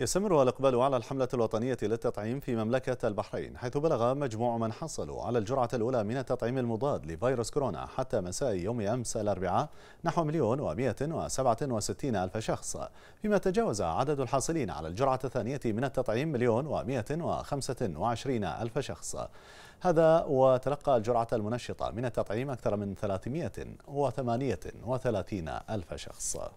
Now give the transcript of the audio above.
يستمر الإقبال على الحملة الوطنية للتطعيم في مملكة البحرين حيث بلغ مجموع من حصلوا على الجرعة الأولى من التطعيم المضاد لفيروس كورونا حتى مساء يوم أمس الأربعاء نحو مليون ومئة وسبعة وستين ألف شخص فيما تجاوز عدد الحاصلين على الجرعة الثانية من التطعيم مليون ومئة وخمسة وعشرين ألف شخص هذا وتلقى الجرعة المنشطة من التطعيم أكثر من وثلاثين ألف شخص